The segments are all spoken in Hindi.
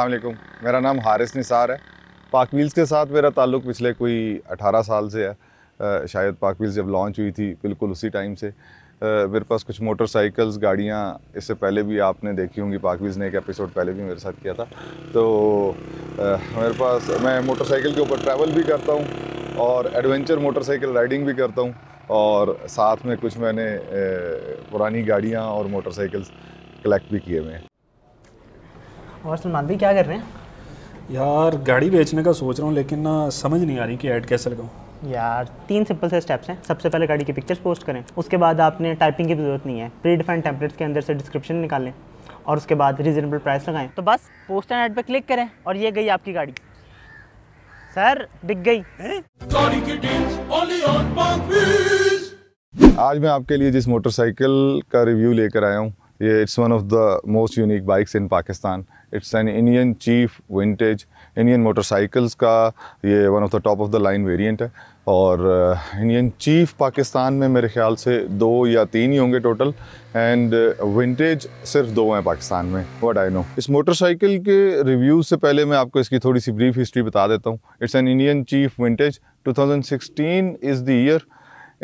अस्सलाम मेरा नाम हारिस निसार है पाक व्हील्स के साथ मेरा ताल्लुक पिछले कोई 18 साल से है शायद पाक व्हील्स जब लॉन्च हुई थी बिल्कुल उसी टाइम से मेरे पास कुछ मोटरसाइकिल्स गाड़ियाँ इससे पहले भी आपने देखी होंगी पाक व्हील्स ने एक एपिसोड पहले भी मेरे साथ किया था तो मेरे पास मैं मोटरसाइकिल के ऊपर ट्रैवल भी करता हूँ और एडवेंचर मोटरसाइकिल राइडिंग भी करता हूँ और साथ में कुछ मैंने पुरानी गाड़ियाँ और मोटरसाइकिल्स कलेक्ट भी किए हुए हैं और सलमान भाई क्या कर रहे हैं यार गाड़ी बेचने का सोच रहा हूँ लेकिन ना समझ नहीं आ रही कि ऐड कैसे लगाऊँ यार तीन सिंपल से स्टेप्स हैं सबसे पहले गाड़ी की पिक्चर्स पोस्ट करें उसके बाद आपने टाइपिंग की ज़रूरत नहीं है प्री डिफाइंड टेम्पलेट्स के अंदर से डिस्क्रिप्शन निकालें और उसके बाद रीजनेबल प्राइस लगाएं तो बस पोस्ट एंड ऐड पर क्लिक करें और ये गई आपकी गाड़ी सर बिक गई आज मैं आपके लिए जिस मोटरसाइकिल का रिव्यू लेकर आया हूँ ये it's one of the most unique bikes in Pakistan it's an Indian Chief Vintage Indian Motorcycles का ये one of the top of the line variant है और इंडियन चीफ पाकिस्तान में मेरे ख्याल से दो या तीन ही होंगे टोटल एंड विंटेज सिर्फ दो हैं पाकिस्तान में वट आई नो इस मोटरसाइकिल के रिव्यू से पहले मैं आपको इसकी थोड़ी सी ब्रीफ हिस्ट्री बता देता हूँ it's an Indian Chief Vintage 2016 is the year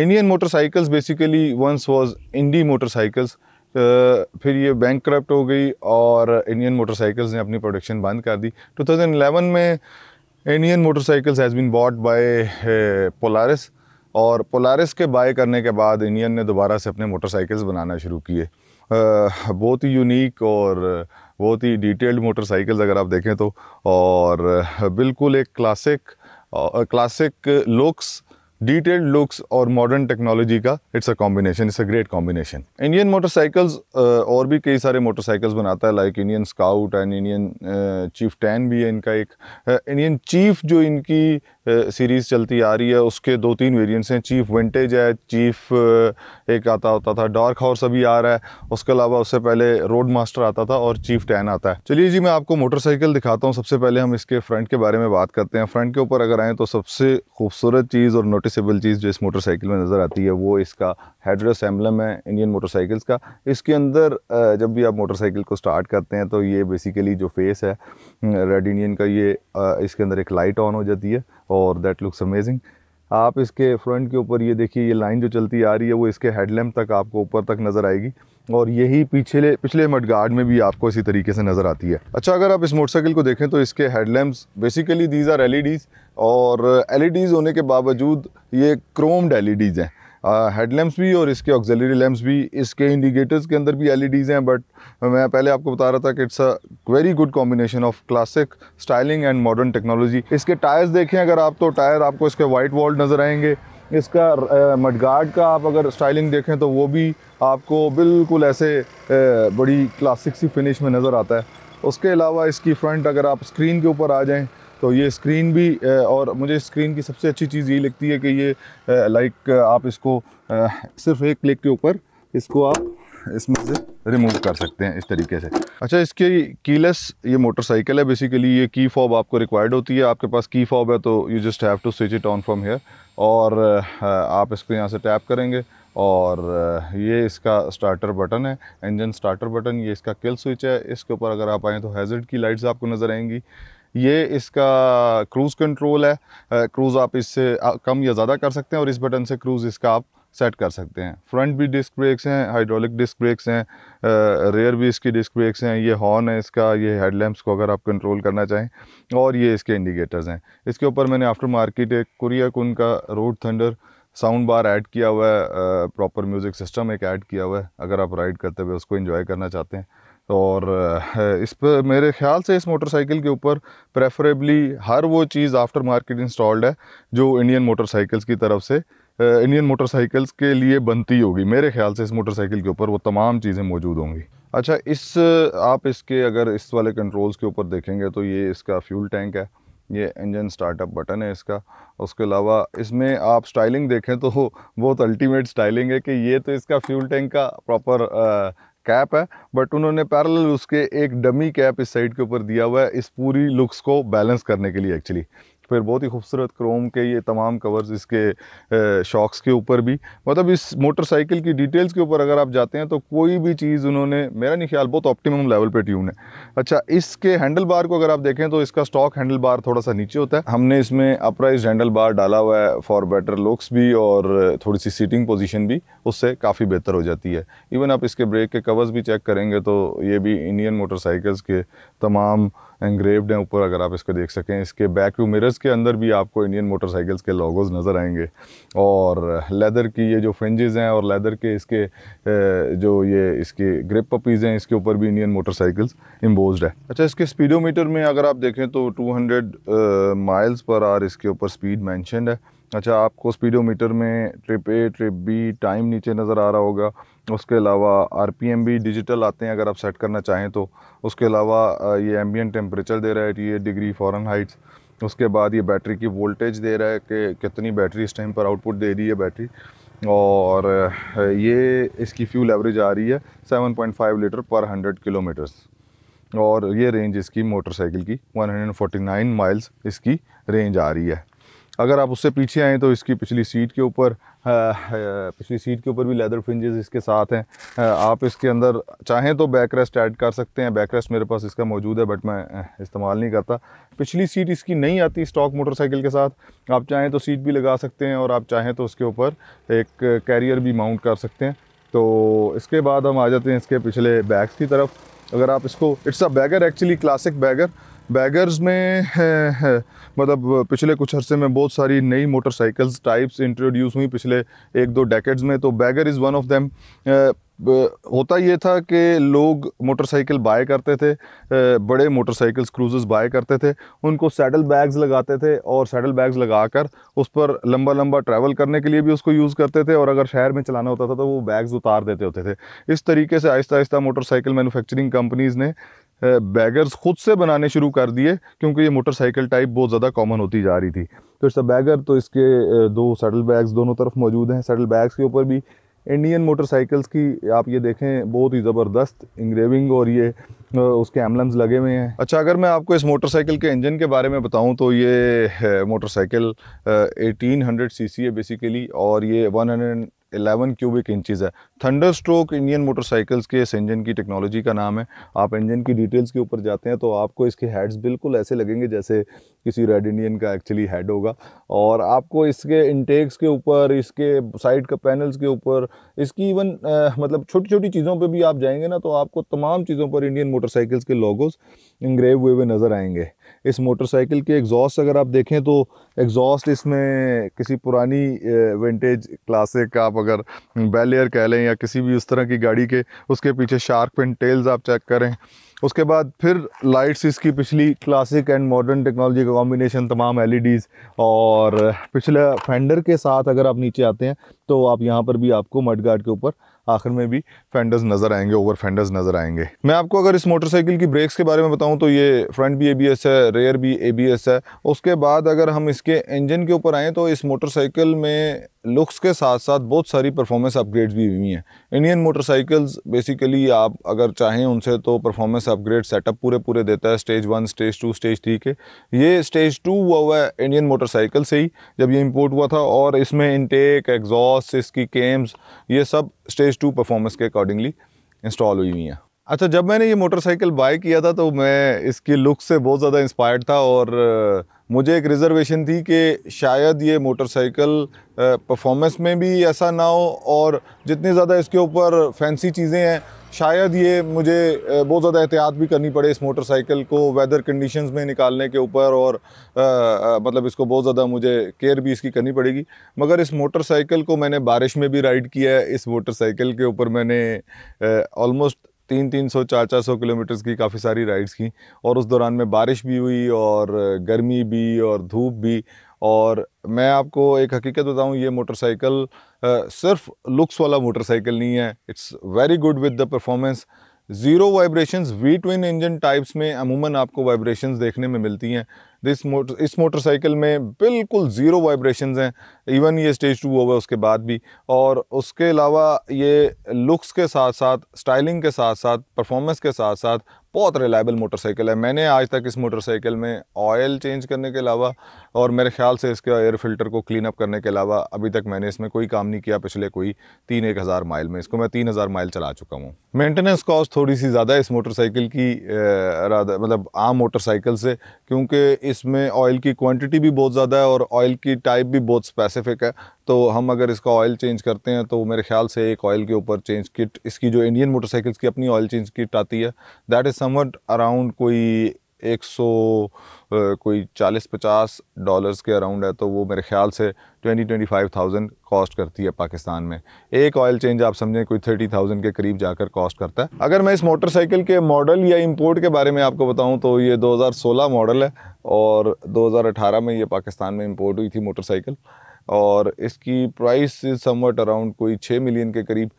Indian Motorcycles basically once was Indy Motorcycles फिर ये बैंक करप्ट हो गई और इंडियन मोटरसाइकिल्स ने अपनी प्रोडक्शन बंद कर दी 2011 में Indian Motorcycles has been bought by Polaris और पोलारिस के बाय करने के बाद इंडियन ने दोबारा से अपने मोटरसाइकिल्स बनाना शुरू किए बहुत ही यूनिक और बहुत ही डिटेल्ड मोटरसाइकिल्स अगर आप देखें तो और बिल्कुल एक classic classic looks detailed looks और मॉडर्न टेक्नोलॉजी का it's a combination it's a great combination Indian Motorcycles और भी कई सारे मोटरसाइकिल्स बनाता है like Indian Scout and Indian Chieftain भी है इनका एक इंडियन uh, चीफ जो इनकी सीरीज़ चलती आ रही है उसके दो तीन वेरिएंट्स हैं चीफ विंटेज है चीफ एक आता होता था डार्क हॉर्स अभी आ रहा है उसके अलावा उससे पहले रोड मास्टर आता था और चीफ टेन आता है चलिए जी मैं आपको मोटरसाइकिल दिखाता हूँ सबसे पहले हम इसके फ्रंट के बारे में बात करते हैं फ्रंट के ऊपर अगर आएँ तो सबसे खूबसूरत चीज़ और नोटिसबल चीज़ जो इस मोटरसाइकिल में नज़र आती है वो इसका हेडरेस्ट एम्बलम है इंडियन मोटरसाइकिल्स का इसके अंदर जब भी आप मोटरसाइकिल को स्टार्ट करते हैं तो ये बेसिकली जो फेस है रेड इंडियन का ये इसके अंदर एक लाइट ऑन हो जाती है और दैट लुक्स अमेजिंग आप इसके फ्रंट के ऊपर ये देखिए ये लाइन जो चलती आ रही है वो इसके हेडलैम्प तक आपको ऊपर तक नज़र आएगी और यही पिछले पिछले मडगार्ड में भी आपको इसी तरीके से नज़र आती है अच्छा अगर आप इस मोटरसाइकिल को देखें तो इसके headlamps basically these are LEDs और एलईडीज़ e होने के बावजूद ये क्रोम्ड एलईडीज़ e हैं हेड लैम्प्स भी और इसके ऑक्जलरी लैम्प्स भी इसके इंडिकेटर्स के अंदर भी एलईडीज़ e हैं बट मैं पहले आपको बता रहा था कि it's a very good combination of classic styling and modern technology इसके टायर्स देखें अगर आप तो टायर आपको इसके वाइट वॉल्ड नज़र आएंगे इसका मडगार्ड का आप अगर स्टाइलिंग देखें तो वो भी आपको बिल्कुल ऐसे बड़ी क्लासिक सी फिनिश में नज़र आता है उसके अलावा इसकी फ्रंट अगर आप स्क्रीन के ऊपर आ जाएं तो ये स्क्रीन भी और मुझे स्क्रीन की सबसे अच्छी चीज़ यही लगती है कि ये लाइक आप इसको सिर्फ एक क्लिक के ऊपर इसको आप इसमें से रिमूव कर सकते हैं इस तरीके से अच्छा इसके कीलेस ये मोटरसाइकिल है बेसिकली ये की फॉब आपको रिक्वायर्ड होती है आपके पास की फॉब है तो you just have to switch it on from here और आप इसको यहाँ से टैप करेंगे और ये इसका स्टार्टर बटन है इंजन स्टार्टर बटन ये इसका किल स्विच है इसके ऊपर अगर आप आएँ तो हैजर्ड की लाइट्स आपको नज़र आएंगी ये इसका क्रूज़ कंट्रोल है क्रूज़ आप इससे कम या ज़्यादा कर सकते हैं और इस बटन से क्रूज़ इसका आप सेट कर सकते हैं फ्रंट भी डिस्क ब्रेक्स हैं हाइड्रोलिक डिस्क ब्रेक्स हैं रेयर भी इसकी डिस्क ब्रेक्स हैं ये हॉर्न है इसका ये हेडलैम्प्स को अगर आप कंट्रोल करना चाहें और ये इसके इंडिकेटर्स हैं इसके ऊपर मैंने आफ्टर मार्केट एक कुरिया कुन का road thunder sound bar add किया हुआ है प्रॉपर म्यूज़िक सिस्टम एक ऐड किया हुआ है अगर आप राइड करते हुए उसको इन्जॉय करना चाहते हैं और इस पर मेरे ख्याल से इस मोटरसाइकिल के ऊपर प्रेफरेबली हर वो चीज़ आफ्टर मार्केट इंस्टॉल्ड है जो इंडियन मोटरसाइकिल्स की तरफ से इंडियन मोटरसाइकिल्स के लिए बनती होगी मेरे ख्याल से इस मोटरसाइकिल के ऊपर वो तमाम चीज़ें मौजूद होंगी अच्छा इस आप इसके अगर इस वाले कंट्रोल्स के ऊपर देखेंगे तो ये इसका फ्यूल टैंक है ये इंजन स्टार्टअप बटन है इसका उसके अलावा इसमें आप स्टाइलिंग देखें तो बहुत अल्टीमेट स्टाइलिंग है कि ये तो इसका फ्यूल टैंक का प्रॉपर कैप है बट उन्होंने पैरल उसके एक डमी कैप इस साइड के ऊपर दिया हुआ है इस पूरी लुक्स को बैलेंस करने के लिए एक्चुअली फिर बहुत ही खूबसूरत क्रोम के ये तमाम कवर्स इसके शॉक्स के ऊपर भी मतलब इस मोटरसाइकिल की डिटेल्स के ऊपर अगर आप जाते हैं तो कोई भी चीज़ उन्होंने मेरा नहीं ख्याल बहुत ऑप्टिमम लेवल पे ट्यून है अच्छा इसके हैंडल बार को अगर आप देखें तो इसका स्टॉक हैंडल बार थोड़ा सा नीचे होता है हमने इसमें अपराइज हैंडल बार डाला हुआ है फॉर बेटर लुक्स भी और थोड़ी सी सीटिंग पोजिशन भी उससे काफ़ी बेहतर हो जाती है इवन आप इसके ब्रेक के कवर्स भी चेक करेंगे तो ये भी इंडियन मोटरसाइकिल्स के तमाम एंग्रेव्ड हैं ऊपर अगर आप इसको देख सकें इसके बैक व्यू मिरर्स के अंदर भी आपको इंडियन मोटरसाइकिल्स के लॉगोज नज़र आएंगे और लेदर की ये जो फ्रेंजेज हैं और लेदर के इसके जो ये इसके ग्रिप पपीज़ हैं इसके ऊपर भी इंडियन मोटरसाइकिल्स इम्बोज है अच्छा इसके स्पीडोमीटर में अगर आप देखें तो टू माइल्स पर आर इसके ऊपर स्पीड मैंशनड है अच्छा आपको स्पीडोमीटर में trip A trip B time नीचे नज़र आ रहा होगा उसके अलावा आरपीएम भी डिजिटल आते हैं अगर आप सेट करना चाहें तो उसके अलावा ये एम्बियन टेम्परेचर दे रहा है ये डिग्री फॉरन हाइट्स उसके बाद ये बैटरी की वोल्टेज दे रहा है कि कितनी बैटरी इस टाइम पर आउटपुट दे रही है बैटरी और ये इसकी फ्यूल एवरेज आ रही है 7.5 लीटर पर 100 किलोमीटर्स और ये रेंज इसकी मोटरसाइकिल की 149 माइल्स इसकी रेंज आ रही है अगर आप उससे पीछे आएँ तो इसकी पिछली सीट के ऊपर पिछली सीट के ऊपर भी लेदर फिंजेस इसके साथ हैं आप इसके अंदर चाहें तो बैक रेस्ट ऐड कर सकते हैं बैक रेस्ट मेरे पास इसका मौजूद है बट मैं इस्तेमाल नहीं करता पिछली सीट इसकी नहीं आती स्टॉक मोटरसाइकिल के साथ आप चाहें तो सीट भी लगा सकते हैं और आप चाहें तो उसके ऊपर एक कैरियर भी माउंट कर सकते हैं तो इसके बाद हम आ जाते हैं इसके पिछले बैग्स की तरफ अगर आप इसको it's a bagger actually classic bagger baggers में है, है, मतलब पिछले कुछ अरसे में बहुत सारी नई मोटरसाइकिल्स टाइप्स इंट्रोड्यूस हुई पिछले एक दो डेकेड्स में तो bagger is one of them होता ये था कि लोग मोटरसाइकिल बाय करते थे बड़े मोटरसाइकिल्स क्रूज़ बाय करते थे उनको सैडल बैग्स लगाते थे और सैडल बैग्स लगाकर उस पर लंबा लंबा ट्रैवल करने के लिए भी उसको यूज़ करते थे और अगर शहर में चलाना होता था तो वो बैग्स उतार देते होते थे इस तरीके से आहिस्ता आहिस्ता मोटरसाइकिल मैनुफेक्चरिंग कंपनीज़ ने बैगर्स खुद से बनाने शुरू कर दिए क्योंकि ये मोटरसाइकिल टाइप बहुत ज़्यादा कॉमन होती जा रही थी तो इस बैगर तो इसके दो सडल बैग्स दोनों तरफ मौजूद हैं सडल बैग्स के ऊपर भी इंडियन मोटरसाइकिल्स की आप ये देखें बहुत ही ज़बरदस्त इंग्रेविंग और ये उसके एम्बलम्स लगे हुए हैं अच्छा अगर मैं आपको इस मोटरसाइकिल के इंजन के बारे में बताऊं तो ये मोटरसाइकिल 1800 सीसी है बेसिकली और ये 11 क्यूबिक इंचज़ है थंडर स्ट्रोक इंडियन मोटरसाइकिल्स के इस इंजन की टेक्नोलॉजी का नाम है आप इंजन की डिटेल्स के ऊपर जाते हैं तो आपको इसके हेड्स बिल्कुल ऐसे लगेंगे जैसे किसी रेड इंडियन का एक्चुअली हेड होगा और आपको इसके इंटेक्स के ऊपर इसके साइड का पैनल्स के ऊपर इसकी इवन आ, मतलब छोटी छोटी चीज़ों पर भी आप जाएंगे ना तो आपको तमाम चीज़ों पर इंडियन मोटरसाइकिल्स के लॉगोज इंग्रेव हुए हुए नज़र आएंगे इस मोटरसाइकिल के एग्जॉस्ट अगर आप देखें तो एग्जॉस्ट इसमें किसी पुरानी विंटेज क्लासिक आप अगर बैलियर कह लें या किसी भी उस तरह की गाड़ी के उसके पीछे शार्क पिन टेल्स आप चेक करें उसके बाद फिर लाइट्स इसकी पिछली क्लासिक एंड मॉडर्न टेक्नोलॉजी का कॉम्बिनेशन तमाम एलईडीज़ e और पिछले फेंडर के साथ अगर आप नीचे आते हैं तो आप यहाँ पर भी आपको गार्ड के ऊपर आखिर में भी फेंडर्स नज़र आएंगे ओवर फेंडर्स नज़र आएंगे मैं आपको अगर इस मोटरसाइकिल की ब्रेक्स के बारे में बताऊं तो ये फ्रंट भी एबीएस है रेयर भी ए है उसके बाद अगर हम इसके इंजन के ऊपर आएँ तो इस मोटरसाइकिल में लुक्स के साथ साथ बहुत सारी परफॉर्मेंस अपग्रेड्स भी हुई हैं इंडियन मोटरसाइकिल्स बेसिकली आप अगर चाहें उनसे तो परफॉर्मेंस अपग्रेड सेटअप पूरे पूरे देता है stage one stage two stage three के ये स्टेज टू हुआ हुआ है इंडियन मोटरसाइकिल से ही जब ये इंपोर्ट हुआ था और इसमें इनटेक एग्जॉस्ट इसकी केम्स ये सब स्टेज टू परफॉर्मेंस के अकॉर्डिंगली इंस्टॉल हुई हुई हैं अच्छा जब मैंने ये मोटरसाइकिल बाई किया था तो मैं इसकी लुक से बहुत ज़्यादा इंस्पायर्ड था और मुझे एक रिज़र्वेशन थी कि शायद ये मोटरसाइकिल परफॉर्मेंस में भी ऐसा ना हो और जितनी ज़्यादा इसके ऊपर फैंसी चीज़ें हैं शायद ये मुझे बहुत ज़्यादा एहतियात भी करनी पड़े इस मोटरसाइकिल को वेदर कंडीशंस में निकालने के ऊपर और आ, मतलब इसको बहुत ज़्यादा मुझे केयर भी इसकी करनी पड़ेगी मगर इस मोटरसाइकिल को मैंने बारिश में भी राइड किया है इस मोटरसाइकिल के ऊपर मैंने ऑलमोस्ट तीन तीन सौ चार चार सौ किलोमीटर्स की काफ़ी सारी राइड्स की और उस दौरान में बारिश भी हुई और गर्मी भी और धूप भी और मैं आपको एक हकीकत बताऊं ये मोटरसाइकिल सिर्फ लुक्स वाला मोटरसाइकिल नहीं है it's very good with the performance zero vibrations V twin engine types में अमूमन आपको वाइब्रेशंस देखने में मिलती हैं दिस मोटर इस मोटरसाइकिल में बिल्कुल ज़ीरो वाइब्रेशंस हैं इवन ये स्टेज टू हुआ है उसके बाद भी और उसके अलावा ये लुक्स के साथ साथ स्टाइलिंग के साथ साथ परफॉर्मेंस के साथ साथ बहुत रिलायबल मोटरसाइकिल है मैंने आज तक इस मोटरसाइकिल में ऑयल चेंज करने के अलावा और मेरे ख्याल से इसके एयर फिल्टर को क्लीन अप करने के अलावा अभी तक मैंने इसमें कोई काम नहीं किया पिछले कोई तीन एक हज़ार माइल में इसको मैं तीन हज़ार माइल चला चुका हूँ मेंटेनेंस कॉस्ट थोड़ी सी ज़्यादा है इस मोटरसाइकिल की मतलब आम मोटरसाइकिल से क्योंकि इसमें ऑयल की क्वांटिटी भी बहुत ज़्यादा है और ऑयल की टाइप भी बहुत स्पेसिफिक है तो हम अगर इसका ऑयल चेंज करते हैं तो मेरे ख्याल से एक ऑयल के ऊपर चेंज किट इसकी जो इंडियन मोटरसाइकिल्स की अपनी ऑयल चेंज किट आती है दैट इज़ समवट अराउंड कोई एक सौ कोई चालीस पचास डॉलर्स के अराउंड है तो वो मेरे ख्याल से twenty twenty five thousand cost करती है पाकिस्तान में एक ऑयल चेंज आप समझें कोई थर्टी थाउजेंड के करीब जाकर कॉस्ट करता है अगर मैं इस मोटरसाइकिल के मॉडल या इंपोर्ट के बारे में आपको बताऊं तो ये 2016 मॉडल है और 2018 में ये पाकिस्तान में इम्पोर्ट हुई थी मोटरसाइकिल और इसकी प्राइस समवट अराउंड कोई छः मिलियन के करीब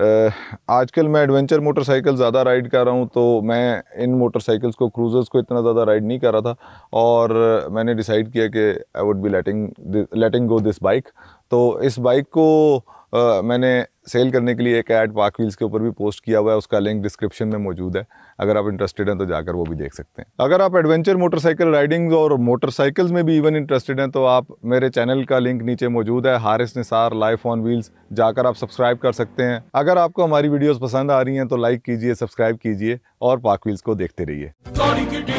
आजकल मैं एडवेंचर मोटरसाइकिल ज़्यादा राइड कर रहा हूँ तो मैं इन मोटरसाइकिल्स को क्रूज़र्स को इतना ज़्यादा राइड नहीं कर रहा था और मैंने डिसाइड किया कि I would be letting letting go this bike तो इस बाइक को मैंने सेल करने के लिए एक ऐड पार्क व्हील्स के ऊपर भी पोस्ट किया हुआ है उसका लिंक डिस्क्रिप्शन में मौजूद है अगर आप इंटरेस्टेड हैं तो जाकर वो भी देख सकते हैं अगर आप एडवेंचर मोटरसाइकिल राइडिंग्स और मोटरसाइकिल्स में भी इवन इंटरेस्टेड हैं तो आप मेरे चैनल का लिंक नीचे मौजूद है Haris Nisar Life on Wheels जाकर आप सब्सक्राइब कर सकते हैं अगर आपको हमारी वीडियोज़ पसंद आ रही हैं तो लाइक कीजिए सब्सक्राइब कीजिए और पार्क व्हील्स को देखते रहिए